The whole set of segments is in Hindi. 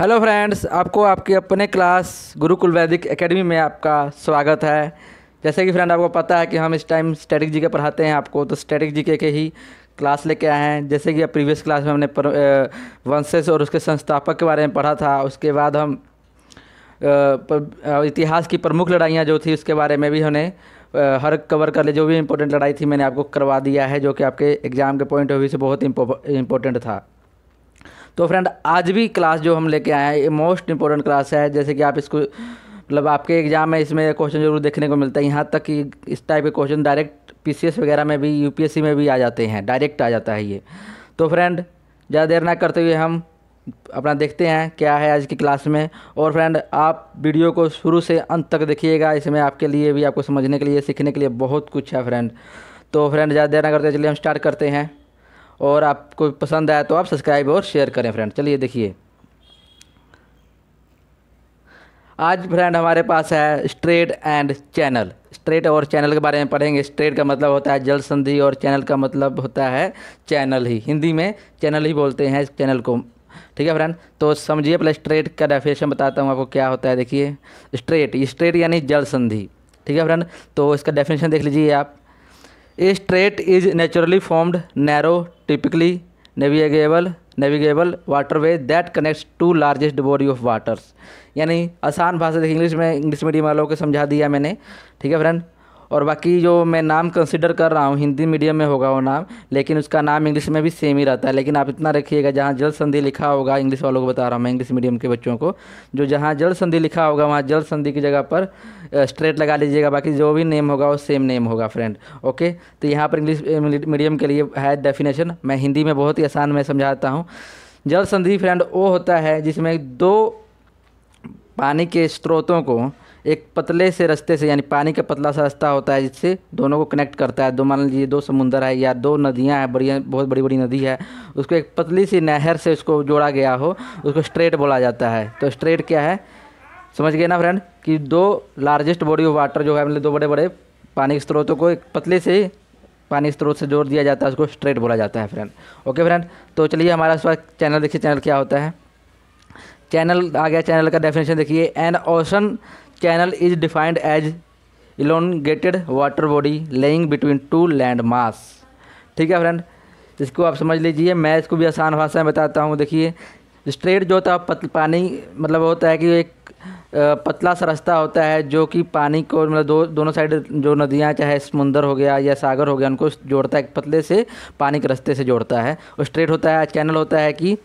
हेलो फ्रेंड्स आपको आपके अपने क्लास गुरुकुल वैदिक एकेडमी में आपका स्वागत है जैसे कि फ्रेंड आपको पता है कि हम इस टाइम स्टैटिक जी के पढ़ाते हैं आपको तो स्टैटिक जी के, ही क्लास लेके आए हैं जैसे कि आप प्रीवियस क्लास में हमने वंशेष और उसके संस्थापक के बारे में पढ़ा था उसके बाद हम इतिहास की प्रमुख लड़ाइयाँ जो थी उसके बारे में भी हमने हर कवर कर ले जो भी इम्पोर्टेंट लड़ाई थी मैंने आपको करवा दिया है जो कि आपके एग्ज़ाम के पॉइंट ऑफ व्यू से बहुत इम्पोर्टेंट था तो फ्रेंड आज भी क्लास जो हम लेके आए हैं ये मोस्ट इंपॉर्टेंट क्लास है जैसे कि आप इसको मतलब आपके एग्ज़ाम में इसमें क्वेश्चन जरूर देखने को मिलता है यहाँ तक कि इस टाइप के क्वेश्चन डायरेक्ट पी वगैरह में भी यू में भी आ जाते हैं डायरेक्ट आ जाता है ये तो फ्रेंड ज़्यादा देर ना करते हुए हम अपना देखते हैं क्या है आज की क्लास में और फ्रेंड आप वीडियो को शुरू से अंत तक देखिएगा इसमें आपके लिए भी आपको समझने के लिए सीखने के लिए बहुत कुछ है फ्रेंड तो फ्रेंड ज़्यादा देर ना करते चलिए हम स्टार्ट करते हैं और आपको पसंद आया तो आप सब्सक्राइब और शेयर करें फ्रेंड चलिए देखिए आज फ्रेंड हमारे पास है स्ट्रेट एंड चैनल स्ट्रेट और चैनल के बारे में पढ़ेंगे स्ट्रेट का मतलब होता है जल संधि और चैनल का मतलब होता है चैनल ही हिंदी में चैनल ही बोलते हैं इस चैनल को ठीक है फ्रेंड तो समझिए पहले स्ट्रेट का डेफिनेशन बताता हूँ आपको क्या होता है देखिए स्ट्रेट स्ट्रेट यानी जल संधि ठीक है फ्रेंड तो इसका डेफिनेशन देख लीजिए आप a strait is naturally formed narrow typically navigable navigable waterway that connects to largest body of waters यानी आसान भाषा देखिए इंग्लिश में इंग्लिश मीडियम वालों को समझा दिया मैंने ठीक है फ्रेंड और बाकी जो मैं नाम कंसिडर कर रहा हूँ हिंदी मीडियम में होगा वो नाम लेकिन उसका नाम इंग्लिश में भी सेम ही रहता है लेकिन आप इतना रखिएगा जहाँ जल संधि लिखा होगा इंग्लिश वालों को बता रहा हूँ मैं इंग्लिश मीडियम के बच्चों को जो जहाँ जल संधि लिखा होगा वहाँ जल संधि की जगह पर स्ट्रेट लगा लीजिएगा बाकी जो भी नेम होगा वो सेम नेम होगा फ्रेंड ओके तो यहाँ पर इंग्लिश मीडियम के लिए है डेफिनेशन मैं हिंदी में बहुत ही आसान में समझाता हूँ जल संधि फ्रेंड वो होता है जिसमें दो पानी के स्रोतों को एक पतले से रास्ते से यानी पानी का पतला सा रास्ता होता है जिससे दोनों को कनेक्ट करता है दो मान लीजिए दो समुंदर है या दो नदियाँ हैं बड़ी बहुत बड़ी बड़ी नदी है उसको एक पतली सी नहर से उसको जोड़ा गया हो उसको स्ट्रेट बोला जाता है तो स्ट्रेट क्या है समझ गए ना फ्रेंड कि दो लार्जेस्ट बॉडी ऑफ वाटर जो है मतलब दो बड़े बड़े पानी के स्रोतों को एक पतले से पानी स्रोत से जोड़ दिया जाता है उसको स्ट्रेट बोला जाता है फ्रेंड ओके फ्रेंड तो चलिए हमारा इस चैनल देखिए चैनल क्या होता है चैनल आ गया चैनल का डेफिनेशन देखिए an ocean canal is defined as elongated water body laying between two land mass ठीक है फ्रेंड इसको आप समझ लीजिए मैं इसको भी आसान भाषा में बताता हूँ देखिए स्ट्रेट जो होता है पानी मतलब होता है कि एक पतला सा रास्ता होता है जो कि पानी को मतलब दो दोनों साइड जो नदियाँ चाहे समुंदर हो गया या सागर हो गया उनको जोड़ता है पतले से पानी के रास्ते से जोड़ता है और स्ट्रेट होता है चैनल होता है कि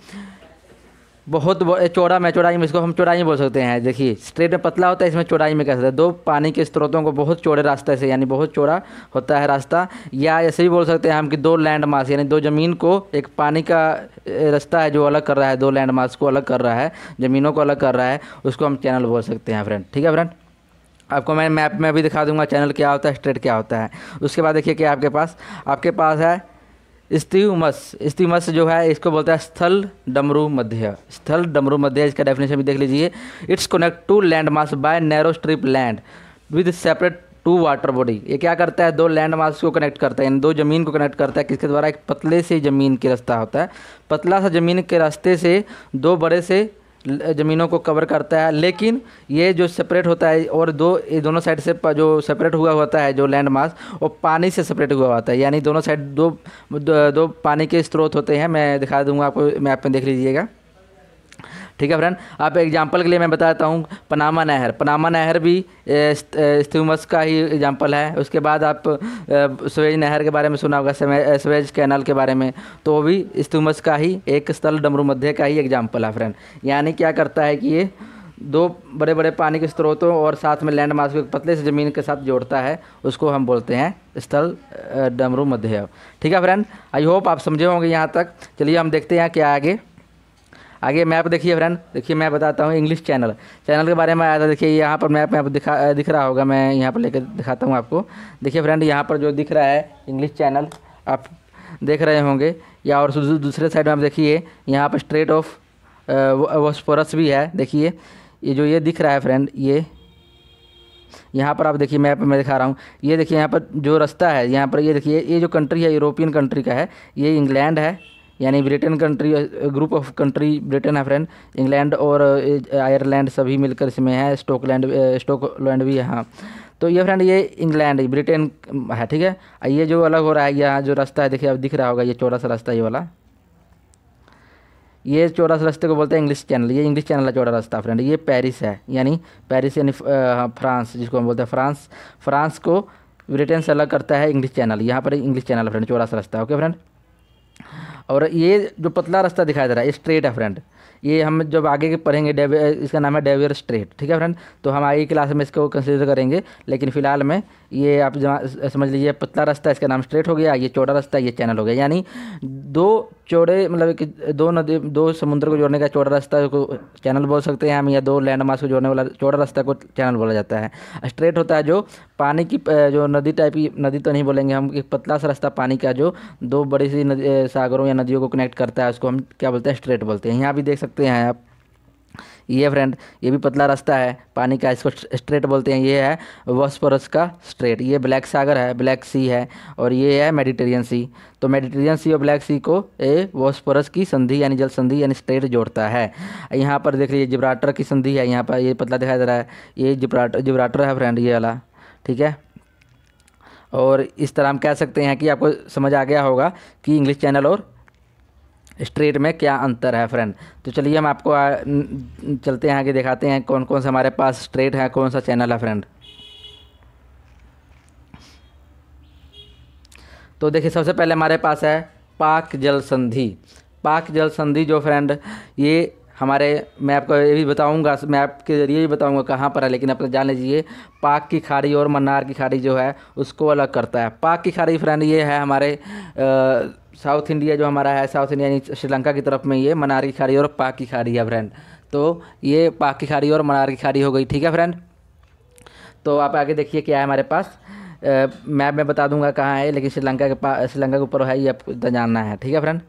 बहुत चौड़ा में चौड़ाई में इसको हम चौड़ाई में बोल सकते हैं देखिए स्ट्रेट में पतला होता है इसमें चौड़ाई में कह सकते हैं दो पानी के स्रोतों को बहुत चौड़े रास्ते से यानी बहुत चौड़ा होता है रास्ता या ऐसे भी बोल सकते हैं हम कि दो लैंड मास यानी दो ज़मीन को एक पानी का रास्ता है जो अलग कर रहा है दो लैंड मास को अलग कर रहा है ज़मीनों को अलग कर रहा है उसको हम चैनल बोल सकते हैं फ्रेंड ठीक है फ्रेंड आपको मैं मैप में भी दिखा दूंगा चैनल क्या होता है स्ट्रेट क्या होता है उसके बाद देखिए क्या आपके पास आपके पास है स्त्रीमस स्त्रीमस जो है इसको बोलता है स्थल डमरू मध्य स्थल डमरू मध्य इसका डेफिनेशन भी देख लीजिए it's connect to land mass by narrow strip land with separate two water body ये क्या करता है दो लैंड मास को कनेक्ट करता है इन दो ज़मीन को कनेक्ट करता है किसके द्वारा एक पतले से ज़मीन के रास्ता होता है पतला सा ज़मीन के रास्ते से दो बड़े से ज़मीनों को कवर करता है लेकिन ये जो सेपरेट होता है और दो ये दोनों साइड से जो सेपरेट हुआ होता है जो लैंड मास वो पानी से सेपरेट हुआ होता है यानी दोनों साइड दो, दो दो पानी के स्रोत होते हैं मैं दिखा दूंगा आपको मैप में देख लीजिएगा ठीक है फ्रेंड आप एग्जाम्पल के लिए मैं बताता हूँ पनामा नहर पनामा नहर भी स्थिमस का ही एग्जाम्पल है उसके बाद आप स्वेज नहर के बारे में सुना होगा स्वेज कैनल के बारे में तो वो भी स्थिमस का ही एक स्थल डमरू मध्य का ही एग्जाम्पल है फ्रेंड यानी क्या करता है कि ये दो बड़े बड़े पानी के स्रोतों और साथ में लैंड मार्क पतले से ज़मीन के साथ जोड़ता है उसको हम बोलते हैं स्थल डमरू मध्य ठीक है फ्रेंड आई होप आप समझे होंगे यहाँ तक चलिए हम देखते हैं क्या आगे आगे मैप देखिए फ्रेंड देखिए मैं बताता हूँ इंग्लिश चैनल चैनल के बारे में आया था देखिए यहाँ पर मैप में आप दिखा दिख रहा होगा मैं यहाँ पर लेकर दिखाता हूँ आपको देखिए फ्रेंड यहाँ पर जो दिख रहा है इंग्लिश चैनल आप देख रहे होंगे या और दूसरे साइड में आप देखिए यहाँ पर स्ट्रेट ऑफ वोस्पोरस भी है देखिए ये जो ये दिख रहा है फ्रेंड ये यहाँ पर आप देखिए मैप में दिखा रहा हूँ ये देखिए यहाँ पर जो रास्ता है यहाँ पर ये देखिए ये जो कंट्री है यूरोपियन कंट्री का है ये इंग्लैंड है यानी Britain country group of country Britain है फ्रेंड इंग्लैंड और आयरलैंड सभी मिलकर इसमें है स्टोकलैंड स्टोकलैंड भी है हाँ तो ये फ्रेंड ये इंग्लैंड ब्रिटेन है ठीक है ये जो अलग हो रहा है यहाँ जो रास्ता है देखिए अब दिख रहा होगा ये चौड़ा सा रास्ता ये वाला ये चौड़ा रास्ते को बोलते हैं इंग्लिश चैनल ये इंग्लिश चैनल है चौड़ा रास्ता फ्रेंड ये पेरिस है यानी पेरिस यानी फ्रांस जिसको हम बोलते हैं फ्रांस फ्रांस को ब्रिटेन से अलग करता है इंग्लिश चैनल यहाँ पर इंग्लिश चैनल फ्रेंड चौड़ा रास्ता ओके फ्रेंड और ये जो पतला रास्ता दिखाई दे रहा है स्ट्रेट है फ्रेंड ये हम जब आगे के पढ़ेंगे इसका नाम है डेवियर स्ट्रेट ठीक है फ्रेंड तो हम आगे क्लास में इसको कंसिडर करेंगे लेकिन फिलहाल मैं ये आप समझ लीजिए पतला रास्ता इसका नाम स्ट्रेट हो गया ये चौड़ा रास्ता ये चैनल हो गया यानी दो चौड़े मतलब कि दो नदी दो समुद्र को जोड़ने का चौड़ा रास्ता को चैनल बोल सकते हैं हम या दो लैंड मार्क्स को जोड़ने वाला चौड़ा रास्ता को चैनल बोला जाता है स्ट्रेट होता है जो पानी की जो नदी टाइप की नदी तो नहीं बोलेंगे हम एक पतला सा रास्ता पानी का जो दो बड़ी सी नदी सागरों या नदियों को कनेक्ट करता है उसको हम क्या बोलते हैं स्ट्रेट बोलते हैं यहाँ भी देख सकते हैं आप ये फ्रेंड ये भी पतला रास्ता है पानी का इसको स्ट्रेट बोलते हैं ये है वस्परस का स्ट्रेट ये ब्लैक सागर है ब्लैक सी है और ये है मेडिटेरियन सी तो मेडिटेरियन सी और ब्लैक सी को ये वॉस्परस की संधि यानी जल संधि यानी स्ट्रेट जोड़ता है यहाँ पर देख लीजिए जिब्राटर की संधि है यहाँ पर ये पतला दिखाई दे रहा है ये जिब्राटर जिब्राटर है फ्रेंड ये वाला ठीक है और इस तरह हम कह सकते हैं कि आपको समझ आ गया होगा कि इंग्लिश चैनल और स्ट्रीट में क्या अंतर है फ्रेंड तो चलिए हम आपको आ, चलते हैं आगे दिखाते हैं कौन कौन सा हमारे पास स्ट्रीट है कौन सा चैनल है फ्रेंड तो देखिए सबसे पहले हमारे पास है पाक जल संधि पाक जल संधि जो फ्रेंड ये हमारे मैं आपको ये भी बताऊंगा मैप के ज़रिए भी बताऊंगा कहाँ पर है लेकिन आप जान लीजिए पाक की खाड़ी और मन्नार की खाड़ी जो है उसको अलग करता है पाक की खाड़ी फ्रेंड ये है हमारे आ, साउथ इंडिया जो हमारा है साउथ इंडिया यानी श्रीलंका की तरफ में ये मनार की खाड़ी और पाक की खाड़ी है फ्रेंड तो ये पाक की खाड़ी और मनार की खाड़ी हो गई ठीक है फ्रेंड तो आप आगे देखिए क्या है हमारे पास मैप में बता दूंगा कहाँ है लेकिन श्रीलंका के पास श्रीलंका के ऊपर है ये आपको जानना है ठीक है फ्रेंड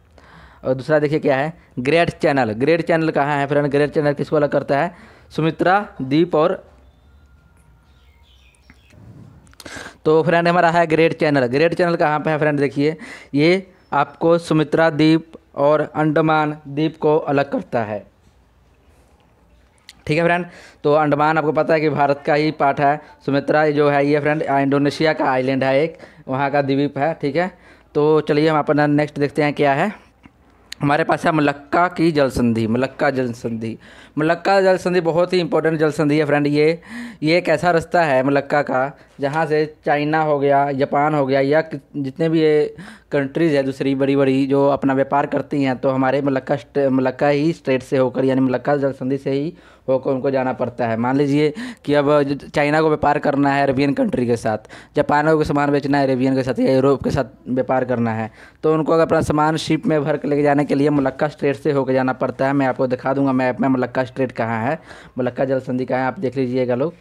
और दूसरा देखिए क्या है ग्रेट चैनल ग्रेट चैनल कहाँ है फ्रेंड ग्रेट चैनल किसको अलग करता है सुमित्रा द्वीप और तो फ्रेंड हमारा है ग्रेट चैनल ग्रेट चैनल कहाँ पर है फ्रेंड देखिए ये आपको सुमित्रा द्वीप और अंडमान द्वीप को अलग करता है ठीक है फ्रेंड तो अंडमान आपको पता है कि भारत का ही पार्ट है सुमित्रा जो है ये फ्रेंड इंडोनेशिया का आइलैंड है एक वहाँ का द्वीप है ठीक है तो चलिए हम अपना नेक्स्ट देखते हैं क्या है हमारे पास है मलक्का की जल संधि मलक्का जल संधि मलक्का जल संधि बहुत ही इंपॉर्टेंट जल संधि है फ्रेंड ये ये एक ऐसा रास्ता है मलक्का का जहाँ से चाइना हो गया जापान हो गया या जितने भी ये कंट्रीज़ है दूसरी बड़ी बड़ी जो अपना व्यापार करती हैं तो हमारे मलक्का मलक्का ही स्टेट से होकर यानी मलक्का जल संधि से ही होकर उनको जाना पड़ता है मान लीजिए कि अब चाइना को व्यापार करना है अरेबियन कंट्री के साथ जापान को सामान बेचना है अरेबियन के साथ या यूरोप के साथ व्यापार करना है तो उनको अगर अपना सामान शिप में भर के लेके जाने के लिए मलक्का स्ट्रेट से होकर जाना पड़ता है मैं आपको दिखा दूंगा मैप में मुलक्का स्ट्रेट कहाँ है मलक्का जल संधि कहाँ है आप देख लीजिएगा लोग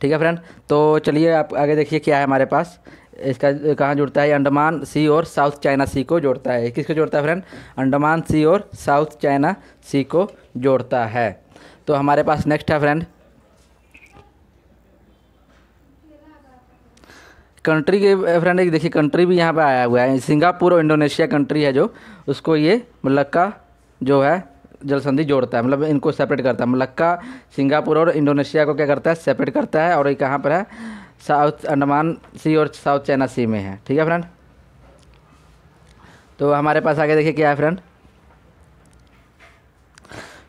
ठीक है फ्रेंड तो चलिए आप आगे देखिए क्या है हमारे पास इसका कहाँ जुड़ता है अंडमान सी और साउथ चाइना सी को जोड़ता है किसको जोड़ता है फ्रेंड अंडमान सी और साउथ चाइना सी को जोड़ता है तो हमारे पास नेक्स्ट है फ्रेंड कंट्री के फ्रेंड एक देखिए कंट्री भी यहाँ पे आया हुआ है सिंगापुर और इंडोनेशिया कंट्री है जो उसको ये मलक्का जो है जलसंधि जोड़ता है मतलब इनको सेपरेट करता है मलक्का सिंगापुर और इंडोनेशिया को क्या करता है सेपरेट करता है और ये कहाँ पर है साउथ अंडमान सी और साउथ चाइना सी में है ठीक है फ्रेंड तो हमारे पास आगे देखिए क्या है फ्रेंड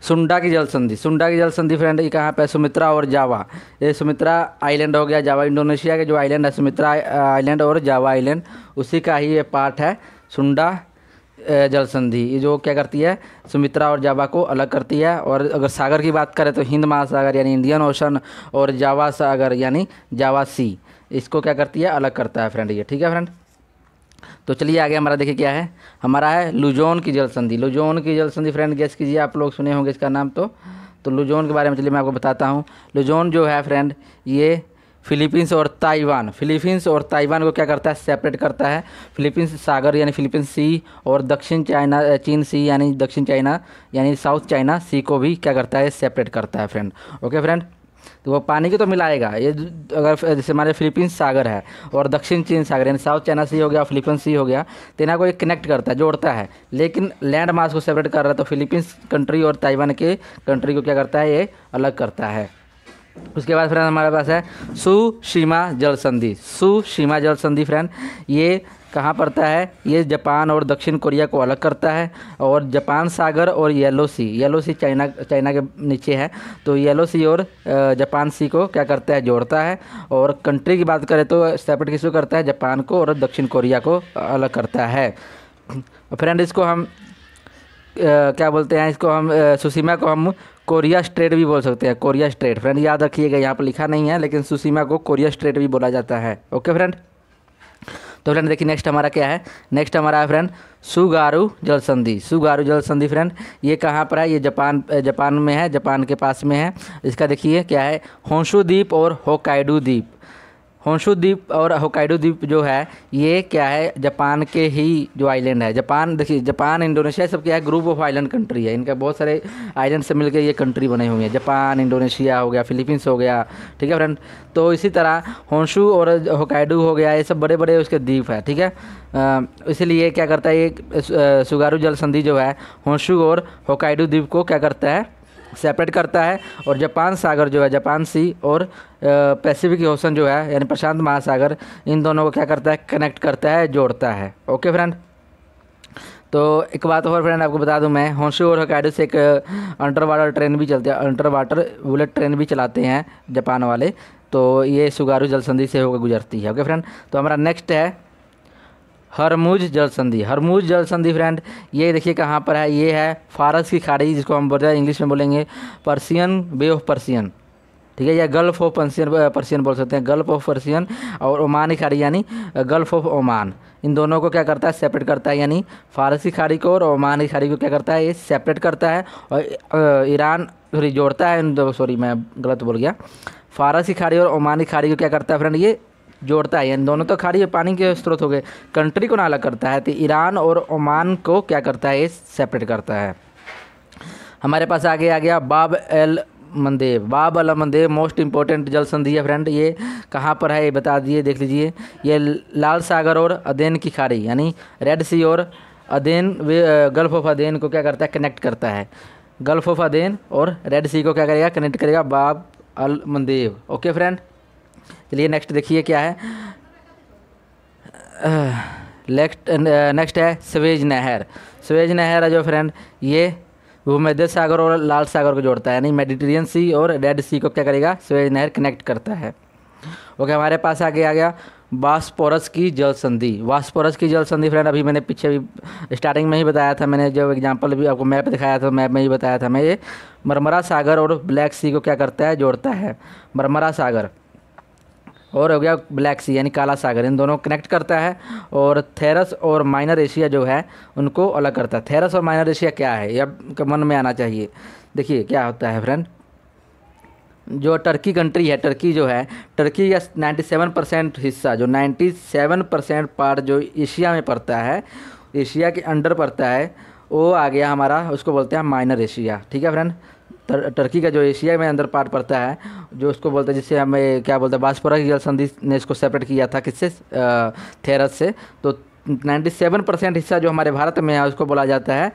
सुंडा की जल संधि सुंडा की जल संधि फ्रेंड ये कहाँ पे सुमित्रा और जावा ये सुमित्रा आइलैंड हो गया जावा इंडोनेशिया के जो आइलैंड है सुमित्रा आइलैंड और जावा आइलैंड उसी का ही ये पार्ट है सुंडा जल संधि ये जो क्या करती है सुमित्रा और जावा को अलग करती है और अगर सागर की बात करें तो हिंद महासागर यानी इंडियन ओशन और जावा सागर यानी जावा सी इसको क्या करती है अलग करता है फ्रेंड ये ठीक है फ्रेंड तो चलिए आगे हमारा देखिए क्या है हमारा है लुजोन की जल संधि लुजोन की जल संधि फ्रेंड गेस कीजिए आप लोग सुने होंगे इसका नाम तो तो लुजोन के बारे में चलिए मैं आपको बताता हूँ लुजोन जो है फ्रेंड ये फिलीपींस और ताइवान फिलीपींस और ताइवान को क्या करता है सेपरेट करता है फिलीपींस सागर यानी फिलीपींस सी और दक्षिण चाइना चीन सी यानी दक्षिण चाइना यानी साउथ चाइना सी को भी क्या करता है सेपरेट करता है फ्रेंड ओके फ्रेंड तो वो पानी को तो मिलाएगा ये अगर जैसे हमारे फिलीपींस सागर है और दक्षिण चीन सागर यानी साउथ चाइना सी हो गया फिलीपींस सी हो गया तो इन्हें को कनेक्ट करता है जोड़ता है लेकिन लैंड मार्क्स को सेपरेट कर रहा है तो फिलीपींस कंट्री और ताइवान के कंट्री को क्या करता है ये अलग करता है उसके बाद फ्रेंड हमारे पास है सुशीमा जल संधि सुशीमा जल संधि फ्रेंड ये कहाँ पड़ता है ये जापान और दक्षिण कोरिया को अलग करता है और जापान सागर और Yellow Sea Yellow Sea China China के नीचे है तो येलो सी और जापान सी को क्या करता है जोड़ता है और कंट्री की बात करें तो सेपरेट किसको करता है जापान को और दक्षिण कोरिया को अलग करता है फ्रेंड इसको हम Uh, क्या बोलते हैं इसको हम uh, सुसीमा को हम कोरिया स्ट्रेट भी बोल सकते हैं कोरिया स्ट्रेट फ्रेंड याद रखिएगा यहाँ पर लिखा नहीं है लेकिन सुसीमा को कोरिया स्ट्रेट भी बोला जाता है ओके okay, फ्रेंड तो फ्रेंड देखिए नेक्स्ट हमारा क्या है नेक्स्ट हमारा है फ्रेंड सुगारू जल संधि सुगारू जल संधि फ्रेंड ये कहाँ पर है ये जापान जापान में है जापान के पास में है इसका देखिए क्या है होंशु द्वीप और होकाइडू द्वीप होंशु द्वीप और होकाइडो द्वीप जो है ये क्या है जापान के ही जो आइलैंड है जापान देखिए जापान इंडोनेशिया सब क्या है ग्रुप ऑफ आइलैंड कंट्री है इनका बहुत सारे आइलैंड से मिलकर ये कंट्री बने हुए हैं जापान इंडोनेशिया हो गया फिलीपींस हो गया ठीक है फ्रेंड तो इसी तरह होंशु और होकाइडो हो गया ये सब बड़े बड़े उसके द्वीप है ठीक है इसीलिए क्या करता है ये सुगारू जल संधि जो है होंशु और होकाइडो द्वीप को क्या करता है सेपरेट करता है और जापान सागर जो है जापान सी और पैसिफिक ओशन जो है यानी प्रशांत महासागर इन दोनों को क्या करता है कनेक्ट करता है जोड़ता है ओके फ्रेंड तो एक बात और फ्रेंड आपको बता दूं मैं होंशू और हकाइडो से एक अंडर वाटर ट्रेन भी चलते हैं अंडर वाटर बुलेट ट्रेन भी चलाते हैं जापान वाले तो ये सुगारू जलसंधि से होकर गुजरती है ओके फ्रेंड तो हमारा नेक्स्ट है हरमुज जल संधि हरमुज जल संधि फ्रेंड ये देखिए कहाँ पर है ये है फारस की खाड़ी जिसको हम बोलते हैं इंग्लिश में बोलेंगे पर्सियन बे ऑफ पर्सियन ठीक है या गल्फ ऑफ पर्सियन पर्सियन बोल सकते हैं गल्फ ऑफ पर्सियन और ओमान की खाड़ी यानी गल्फ ऑफ ओमान इन दोनों को क्या करता है सेपरेट करता है यानी फारसी खाड़ी को और ओमान की खाड़ी को क्या करता है ये सेपरेट करता है और ईरान सॉरी जोड़ता है इन सॉरी मैं गलत बोल गया फारसी खाड़ी और ओमान की खाड़ी को क्या करता है फ्रेंड ये जोड़ता है यानी दोनों तो खाड़ी पानी के स्रोत हो गए कंट्री को नाला करता है तो ईरान और ओमान को क्या करता है सेपरेट करता है हमारे पास आगे आ गया बाब एल मंदेव बाब अल मंदेव मोस्ट इंपॉर्टेंट जल संधि है फ्रेंड ये कहाँ पर है ये बता दिए देख लीजिए ये लाल सागर और अदेन की खाड़ी यानी रेड सी और अदेन गल्फ ऑफ अदेन को क्या करता है कनेक्ट करता है गल्फ ऑफ अदेन और रेड सी को क्या करेगा कनेक्ट करेगा Bab al Mandeb okay friend चलिए नेक्स्ट देखिए क्या है नेक्स्ट नेक्स्ट है सवेज नहर सवेज नहर है जो फ्रेंड ये भूमध्य सागर और लाल सागर को जोड़ता है यानी मेडिटेरियन सी और रेड सी को क्या करेगा सवेज नहर कनेक्ट करता है ओके हमारे पास आगे आ गया वास्पोरस की जल संधि वास्पोरस की जल संधि फ्रेंड अभी मैंने पीछे भी स्टार्टिंग में ही बताया था मैंने जब एग्जांपल भी आपको मैप दिखाया था मैप में ही बताया था मैं ये मरमरा सागर और ब्लैक सी को क्या करता है जोड़ता है मरमरा सागर और हो गया ब्लैक सी यानी काला सागर इन दोनों कनेक्ट करता है और थेरस और माइनर एशिया जो है उनको अलग करता है थेरस और माइनर एशिया क्या है यह मन में आना चाहिए देखिए क्या होता है फ्रेंड जो टर्की कंट्री है टर्की जो है टर्की का 97 परसेंट हिस्सा जो 97 परसेंट पार्ट जो एशिया में पड़ता है एशिया के अंडर पड़ता है वो आ गया हमारा उसको बोलते हैं माइनर एशिया ठीक है फ्रेंड तर, टर्की का जो एशिया में अंदर पार्ट पड़ता है जो उसको बोलते हैं जिससे हमें क्या बोलते हैं बासपोरा की जल संधि ने इसको सेपरेट किया था किससे थेरस से तो 97 परसेंट हिस्सा जो हमारे भारत में है उसको बोला जाता है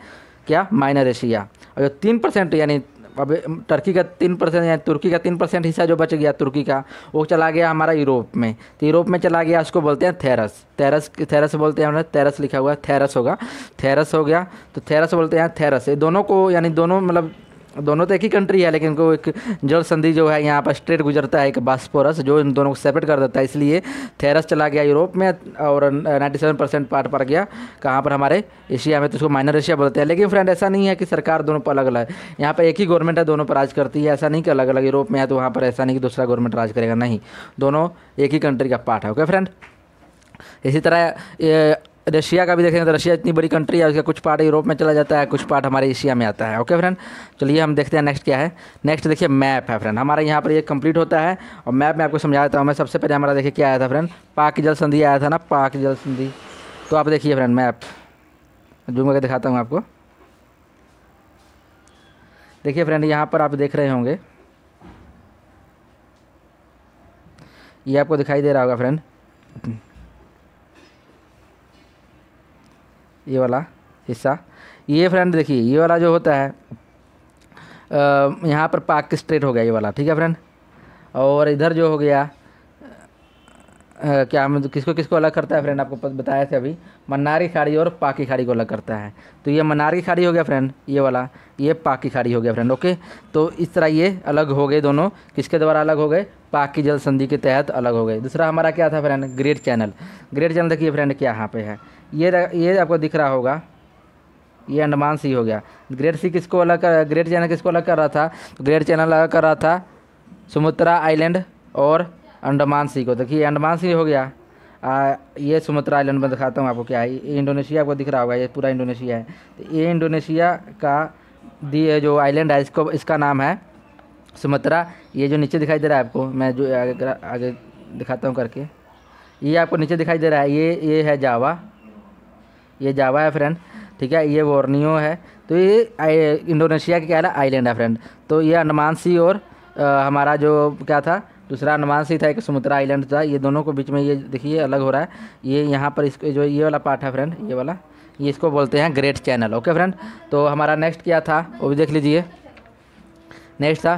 क्या माइनर एशिया और जो तीन परसेंट यानी अब टर्की का तीन परसेंट यानी तुर्की का तीन परसेंट हिस्सा जो बच गया तुर्की का वो चला गया हमारा यूरोप में तो यूरोप में चला गया उसको बोलते हैं थेरस थेरस थेरस बोलते हैं हमने थेरस लिखा हुआ है थेरस होगा थेरस हो गया तो थेरस बोलते हैं थेरस ये दोनों को यानी दोनों मतलब दोनों तो एक ही कंट्री है लेकिन को एक जल संधि जो है यहाँ पर स्ट्रेट गुजरता है एक बास्पोरस जो इन दोनों को सेपरेट कर देता है इसलिए थेरस चला गया यूरोप में और 97 परसेंट पार्ट पड़ गया कहाँ पर हमारे एशिया में तो उसको माइनर एशिया बोलते हैं लेकिन फ्रेंड ऐसा नहीं है कि सरकार दोनों पर अलग अलग है यहाँ पर एक ही गवर्नमेंट है दोनों पर राज करती है ऐसा नहीं कि अलग अलग यूरोप में है तो वहाँ पर ऐसा नहीं कि दूसरा गवर्नमेंट राज करेगा नहीं दोनों एक ही कंट्री का पार्ट है ओके फ्रेंड इसी तरह रशिया का भी देखेंगे तो रशिया इतनी बड़ी कंट्री है उसका कुछ पार्ट यूरोप में चला जाता है कुछ पार्ट हमारे एशिया में आता है ओके फ्रेंड चलिए हम देखते हैं नेक्स्ट क्या है नेक्स्ट देखिए मैप है फ्रेंड हमारा यहाँ पर ये कंप्लीट होता है और मैप में आपको समझा देता हूँ मैं सबसे पहले हमारा देखिए क्या आया था फ्रेंड पाक जल संधि आया था ना पाक जल संधि तो आप देखिए फ्रेंड मैप जूम करके दिखाता हूँ आपको देखिए फ्रेंड यहाँ पर आप देख रहे होंगे ये आपको दिखाई दे रहा होगा फ्रेंड ये वाला हिस्सा ये फ्रेंड देखिए ये वाला जो होता है यहाँ पर पाक स्ट्रेट हो गया ये वाला ठीक है फ्रेंड और इधर जो हो गया क्या मतलब किसको किसको अलग करता है फ्रेंड आपको बताया थे अभी मन्नारी खाड़ी और पाकी खाड़ी को अलग करता है तो ये मन्नारी खाड़ी हो गया फ्रेंड ये वाला ये पाकी खाड़ी हो गया फ्रेंड ओके तो इस तरह ये अलग हो गए दोनों किसके द्वारा अलग हो गए पाकी जल संधि के तहत अलग हो गए दूसरा हमारा क्या था friend great channel great channel देखिए फ्रेंड क्या यहाँ पे है ये ये आपको दिख रहा होगा ये अंडमान सी हो गया ग्रेट सी किसको अलग कर ग्रेट चैनल किसको अलग कर रहा था ग्रेट चैनल अलग कर रहा था सुमुत्रा आइलैंड और अंडमान सी को देखिए अंडमान सी हो गया आ, ये सुमत्रा आइलैंड में दिखाता हूँ आपको क्या है ये इंडोनेशिया आपको दिख रहा होगा ये पूरा इंडोनेशिया है तो ये इंडोनेशिया का दी जो आइलैंड है इसको इसका नाम है सुमत्रा ये जो नीचे दिखाई दे रहा है आपको मैं जो आगे आगे दिखाता हूँ करके ये आपको नीचे दिखाई दे रहा है ये ये है जावा ये जावा है फ्रेंड ठीक है ये वॉर्नियो है तो ये इंडोनेशिया के क्या है आइलैंड है फ्रेंड तो ये अंडमान सी और आ, हमारा जो क्या था दूसरा अंडमान से था एक समुद्रा आइलैंड था ये दोनों को बीच में ये देखिए अलग हो रहा है ये यहाँ पर इसको जो ये वाला पार्ट है फ्रेंड ये वाला ये इसको बोलते हैं ग्रेट चैनल ओके फ्रेंड तो हमारा नेक्स्ट क्या था वो भी देख लीजिए नेक्स्ट था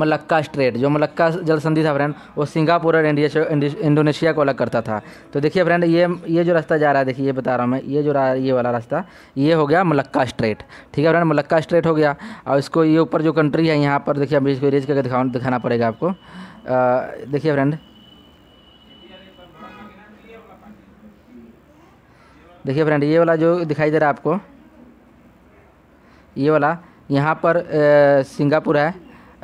मलक्का स्ट्रेट जो मलक्का जल संधि था फ्रेंड वो सिंगापुर और इंडिया इंडोनेशिया को अलग करता था तो देखिए फ्रेंड ये ये जो रास्ता जा रहा है देखिए ये बता रहा हूँ मैं ये जो रहा ये वाला रास्ता ये हो गया मलक्का स्ट्रेट ठीक है फ्रेंड मलक्का स्ट्रेट हो गया और इसको ये ऊपर जो कंट्री है यहाँ पर देखिए अभी इसको रेज करके दिखा दिखाना पड़ेगा आपको देखिए फ्रेंड देखिए फ्रेंड ये वाला जो दिखाई दे रहा है आपको ये वाला यहाँ पर सिंगापुर है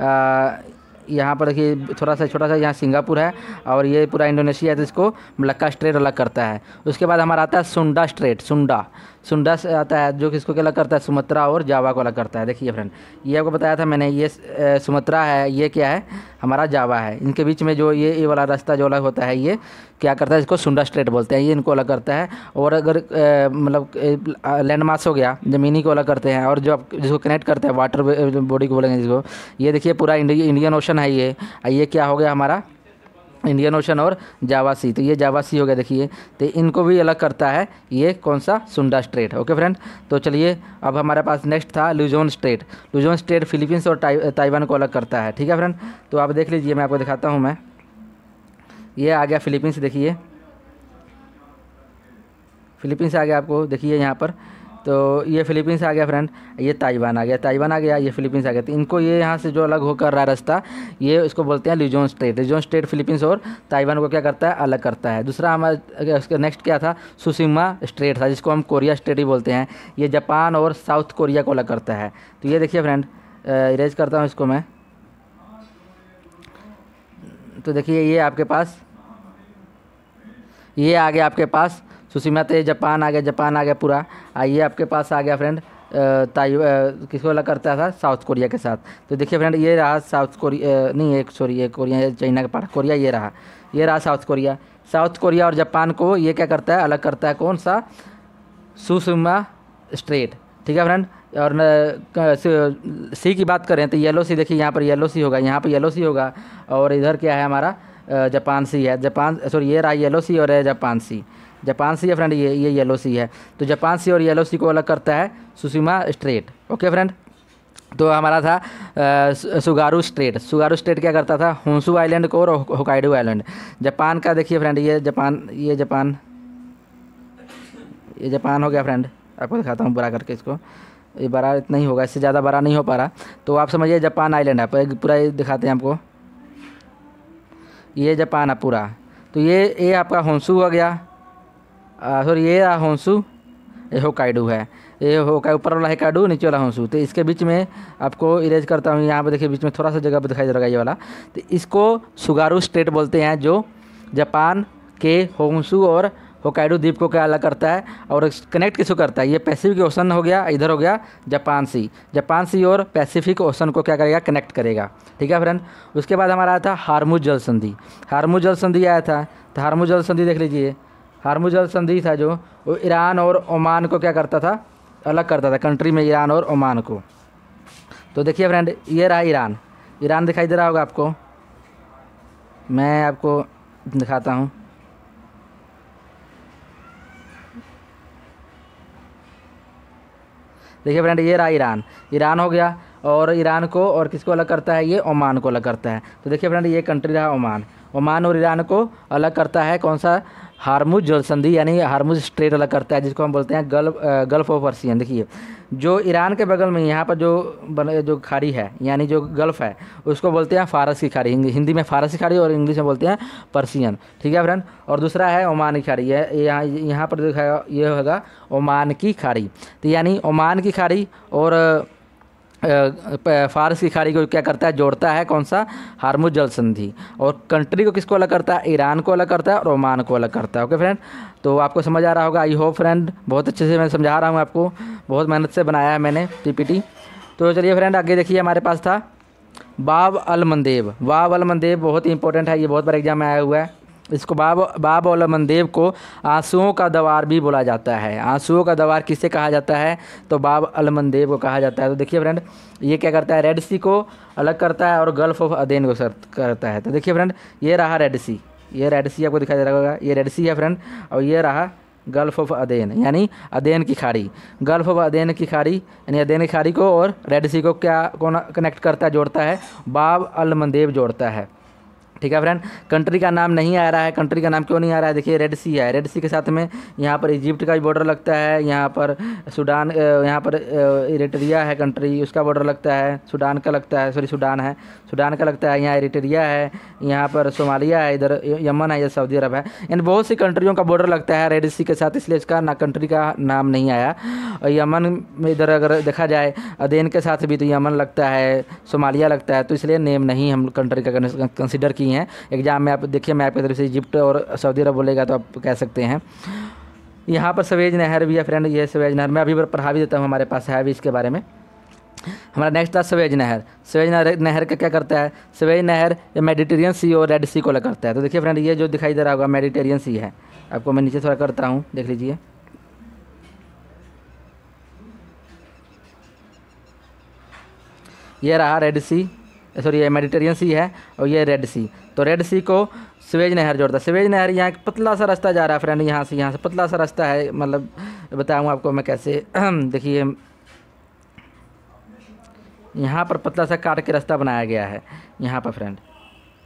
आ, यहाँ पर देखिए थोड़ा सा छोटा सा यहाँ सिंगापुर है और ये पूरा इंडोनेशिया है तो इसको स्ट्रेट अलग करता है उसके बाद हमारा आता है सुंडा स्ट्रेट सुंडा सुंडा से आता है जो कि इसको क्या अलग करता है सुमत्रा और जावा को अलग करता है देखिए फ्रेंड ये आपको बताया था मैंने ये सुमत्रा है ये क्या है हमारा जावा है इनके बीच में जो ये ये वाला रास्ता जो अलग होता है ये क्या करता है इसको सुंडा स्ट्रेट बोलते हैं ये इनको अलग करता है और अगर मतलब लैंडमार्क्स हो गया जमीनी को अलग करते हैं और जो जिसको कनेक्ट करते हैं वाटर बॉडी को बोलेंगे जिसको ये देखिए पूरा इंडियन ओशन ओशन है ये ये क्या हो गया हमारा इंडियन ओशन और जावासी तो ये जावासी हो गया देखिए तो इनको भी अलग करता है ये कौन सा सुंडा स्ट्रेट ओके फ्रेंड तो चलिए अब हमारे पास नेक्स्ट था Luzon strait Luzon strait Philippines और ताइवान को अलग करता है ठीक है फ्रेंड तो आप देख लीजिए मैं आपको दिखाता हूँ मैं ये आ गया फिलीपींस देखिए फिलीपींस आ गया आपको देखिए यहाँ पर तो ये फिलीपींस आ गया फ्रेंड ये ताइवान आ गया ताइवान आ गया ये फिलीपींस आ गया तो इनको ये यहाँ से जो अलग होकर रहा रास्ता ये इसको बोलते हैं Luzon strait Luzon strait Philippines और ताइवान को क्या करता है अलग करता है दूसरा हमारा उसका नेक्स्ट क्या था सुसीमा स्टेट था जिसको हम कोरिया स्टेट ही बोलते हैं ये जापान और साउथ कोरिया को अलग करता है तो ये देखिए फ्रेंड इरेज करता हूँ इसको मैं तो देखिए ये आपके पास ये आ गया आपके पास सुशीमा तो ये जापान आ गया जापान आ गया पूरा आइए आपके पास आ गया फ्रेंड ताइव किसको अलग करता था साउथ कोरिया के साथ तो देखिए फ्रेंड ये रहा साउथ कोरिया नहीं एक सॉरी ये कोरिया चाइना के पास कोरिया ये रहा ये रहा साउथ कोरिया साउथ कोरिया और जापान को ये क्या करता है अलग करता है कौन सा सुसुमा स्ट्रेट ठीक है फ्रेंड और न, सी की बात करें तो येलो सी देखिए यहाँ पर येलो सी होगा यहाँ पर येलो सी होगा और इधर क्या है हमारा जापान सी है जापान सॉरी ये रहा येलो सी और जापान सी जापान सी है फ्रेंड ये ये येलो सी है तो जापान सी और येलो सी को अलग करता है सुषमा स्ट्रेट ओके फ्रेंड तो हमारा था आ, सुगारू स्ट्रेट सुगारू स्ट्रेट क्या करता था होंसू आइलैंड को और होकाइडो आइलैंड जापान का देखिए फ्रेंड ये जापान ये जापान ये जापान हो गया फ्रेंड आपको दिखाता हूँ बड़ा करके इसको ये बड़ा इतना ही होगा इससे ज़्यादा बड़ा नहीं हो पा रहा तो आप समझिए जापान आइलैंड है पूरा ये दिखाते हैं आपको ये जापान है पूरा तो ये ये आपका होंसू हो गया सॉरी ये रहा होंसू ये होकाइडू है ये होका ऊपर वाला है काडू नीचे वाला होंसू तो इसके बीच में आपको इरेज करता हूँ यहाँ पर देखिए बीच में थोड़ा सा जगह पर दिखाई दे रहा है ये वाला तो इसको सुगारू स्टेट बोलते हैं जो जापान के होंसू और होकाइडो द्वीप को क्या अलग करता है और कनेक्ट किसको करता है ये पैसिफिक ओशन हो गया इधर हो गया जापान सी जापान सी और पैसिफिक ओशन को क्या करेगा कनेक्ट करेगा ठीक है फ्रेंड उसके बाद हमारा आया था हारमू जल संधि हारमू जल संधि आया था तो हारमू जल संधि देख लीजिए हारमुजल संधि था जो वो ईरान और ओमान को क्या करता था अलग करता था कंट्री में ईरान और ओमान को तो देखिए फ्रेंड ये रहा ईरान ईरान दिखाई दे रहा होगा आपको मैं आपको दिखाता हूँ देखिए फ्रेंड ये रहा ईरान ईरान हो गया और ईरान को और किसको अलग करता है ये ओमान को अलग करता है तो देखिए फ्रेंड ये कंट्री रहा ओमान ओमान और ईरान को अलग करता है कौन सा हारमुज जल संधि यानी हारमुज स्ट्रेट अलग करता है जिसको हम बोलते हैं गल्फ गल्फ ऑफ पर्सियन देखिए जो ईरान के बगल में यहाँ पर जो बन, जो खाड़ी है यानी जो गल्फ है उसको बोलते हैं फारस की खाड़ी हिंदी में फारस की खाड़ी और इंग्लिश में बोलते हैं पर्सियन ठीक है फ्रेंड और दूसरा है ओमान की खाड़ी यह यहाँ यहाँ पर देखा ये होगा ओमान की खाड़ी तो यानी ओमान की खाड़ी और फारस की खाड़ी को क्या करता है जोड़ता है कौन सा हारमुज जल संधि और कंट्री को किसको अलग करता है ईरान को अलग करता है और ओमान को अलग करता है ओके फ्रेंड तो आपको समझ आ रहा होगा आई होप फ्रेंड बहुत अच्छे से मैं समझा रहा हूँ आपको बहुत मेहनत से बनाया है मैंने पीपीटी तो चलिए फ्रेंड आगे देखिए हमारे पास था बाब अलमनदेव बाब अलमनदेव बहुत ही इंपॉर्टेंट है ये बहुत बार एग्जाम में आया हुआ है इसको बाब बाबा लमन देव को आंसुओं का दवार भी बोला जाता है आंसुओं का दवार किसे कहा जाता है तो बाब अलमन देव को कहा जाता है तो देखिए फ्रेंड ये क्या करता है रेड सी को अलग करता है और गल्फ ऑफ अदेन को सर करता है तो देखिए फ्रेंड ये रहा रेड सी ये रेड सी आपको दिखाई दे रहा होगा ये रेड सी है फ्रेंड और ये रहा गल्फ ऑफ अदेन यानी अदेन की खाड़ी गल्फ ऑफ अदेन की खाड़ी यानी अदेन की खाड़ी को और रेड सी को क्या कौन कनेक्ट करता है जोड़ता है बाब अलमनदेव जोड़ता है ठीक है फ्रेंड कंट्री का नाम नहीं आ रहा है कंट्री का नाम क्यों नहीं आ रहा है देखिए रेड सी है रेड सी के साथ में यहाँ पर इजिप्ट का भी बॉर्डर लगता है यहाँ पर सूडान यहाँ पर इरेटेरिया है कंट्री उसका बॉर्डर लगता है सूडान का लगता है सॉरी सूडान है सूडान का लगता है यहाँ इरेटेरिया है यहाँ पर सोमालिया है इधर यमन है या सऊदी अरब है यानी बहुत सी कंट्रियों का बॉर्डर लगता है रेड सी के साथ इसलिए इसका ना कंट्री का नाम नहीं आया और यमन में इधर अगर देखा जाए अदेन के साथ भी तो यमन लगता है सोमालिया लगता है तो इसलिए नेम नहीं हम कंट्री का कंसिडर किए भी हैं एग्ज़ाम में आप देखिए मैं आपकी तरफ से इजिप्ट और सऊदी अरब बोलेगा तो आप कह सकते हैं यहाँ पर सवेज नहर भी है फ्रेंड ये सवेज नहर मैं अभी पढ़ा भी देता हूँ हमारे पास है अभी इसके बारे में हमारा नेक्स्ट था सवेज नहर सवेज नहर नहर का क्या करता है सवेज नहर ये मेडिटेरियन सी और रेड सी को अलग करता है तो देखिए फ्रेंड ये जो दिखाई दे रहा होगा मेडिटेरियन सी है आपको मैं नीचे थोड़ा करता हूँ देख लीजिए ये रहा रेड सी सॉरी ये मेडिटेरियन सी है और ये रेड सी तो रेड सी को स्वेज नहर जोड़ता है स्वेज नहर यहाँ पतला सा रास्ता जा रहा है फ्रेंड यहाँ से यहाँ से पतला सा रास्ता है मतलब बताऊँ आपको मैं कैसे देखिए यहाँ पर पतला सा काट के रास्ता बनाया गया है यहाँ पर फ्रेंड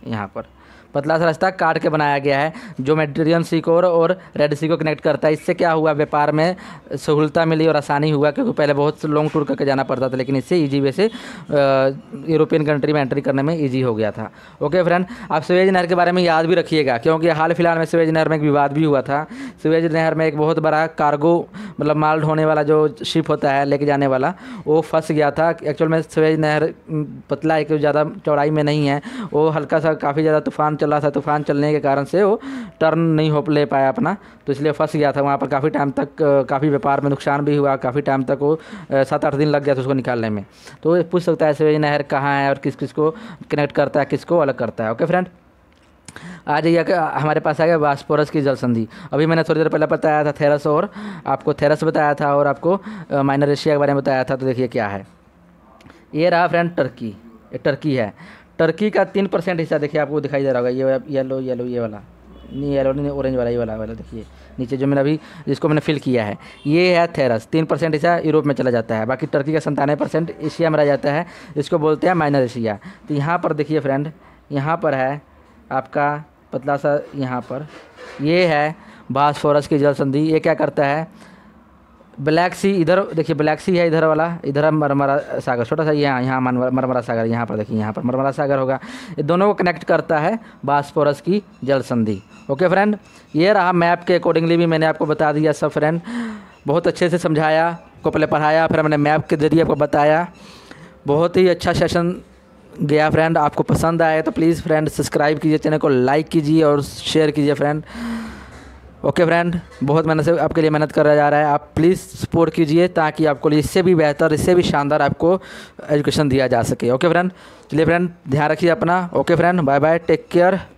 यहाँ पर पतला सा रास्ता काट के बनाया गया है जो मेडिटेरियन सी को और रेड सी को कनेक्ट करता है इससे क्या हुआ व्यापार में सहूलता मिली और आसानी हुआ क्योंकि पहले बहुत लॉन्ग टूर करके जाना पड़ता था लेकिन इससे ईजी वे से यूरोपियन कंट्री में एंट्री करने में ईजी हो गया था ओके फ्रेंड आप सवेज नहर के बारे में याद भी रखिएगा क्योंकि हाल फिलहाल में सवेज नहर में एक विवाद भी हुआ था सवेज नहर में एक बहुत बड़ा कार्गो मतलब माल ढोने वाला जो शिप होता है लेके जाने वाला वो फंस गया था एक्चुअल में सवेज नहर पतला है कि ज़्यादा चौड़ाई में नहीं है वो हल्का सा काफ़ी ज़्यादा तूफान चल रहा था तूफान चलने के कारण से वो टर्न नहीं हो ले पाया अपना तो इसलिए फंस गया था वहाँ पर काफ़ी टाइम तक काफ़ी व्यापार में नुकसान भी हुआ काफ़ी टाइम तक वो सात आठ दिन लग गया था उसको निकालने में तो पूछ सकता है ऐसे नहर कहाँ है और किस किस को कनेक्ट करता है को अलग करता है ओके फ्रेंड आ जाइए हमारे पास आ गया बास्पोरस की जल संधि अभी मैंने थोड़ी देर पहले बताया था थेरस और आपको थेरस बताया था और आपको माइनर एशिया के बारे में बताया था तो देखिए क्या है ये रहा फ्रेंड टर्की ये टर्की है टर्की का तीन परसेंट हिस्सा देखिए आपको दिखाई दे रहा होगा ये येलो येलो ये वाला नहीं येलो नहीं ऑरेंज वाला ये वाला वाला देखिए नीचे जो मैंने अभी जिसको मैंने फिल किया है ये है थेरस तीन परसेंट हिस्सा यूरोप में चला जाता है बाकी टर्की का संतानवे परसेंट एशिया में रह जाता है इसको बोलते हैं माइनर एशिया तो यहाँ पर देखिए फ्रेंड यहाँ पर है आपका पतला सा यहाँ पर ये है भास्फोरस की जल संधि ये क्या करता है ब्लैक सी इधर देखिए ब्लैक सी है इधर वाला इधर मरमरा सागर छोटा सा यहाँ यहाँ मरमरा सागर यहाँ पर देखिए यहाँ पर मरमरा सागर होगा ये दोनों को कनेक्ट करता है बास्पोरस की जल संधि ओके फ्रेंड ये रहा मैप के अकॉर्डिंगली भी मैंने आपको बता दिया सब फ्रेंड बहुत अच्छे से समझाया को पहले पढ़ाया फिर मैंने मैप के जरिए आपको बताया बहुत ही अच्छा सेशन गया फ्रेंड आपको पसंद आया तो प्लीज़ फ्रेंड सब्सक्राइब कीजिए चैनल को लाइक कीजिए और शेयर कीजिए फ्रेंड ओके फ्रेंड बहुत मेहनत से आपके लिए मेहनत करा जा रहा है आप प्लीज़ सपोर्ट कीजिए ताकि आपको लिए इससे भी बेहतर इससे भी शानदार आपको एजुकेशन दिया जा सके ओके फ्रेंड चलिए फ्रेंड ध्यान रखिए अपना okay friend bye bye take care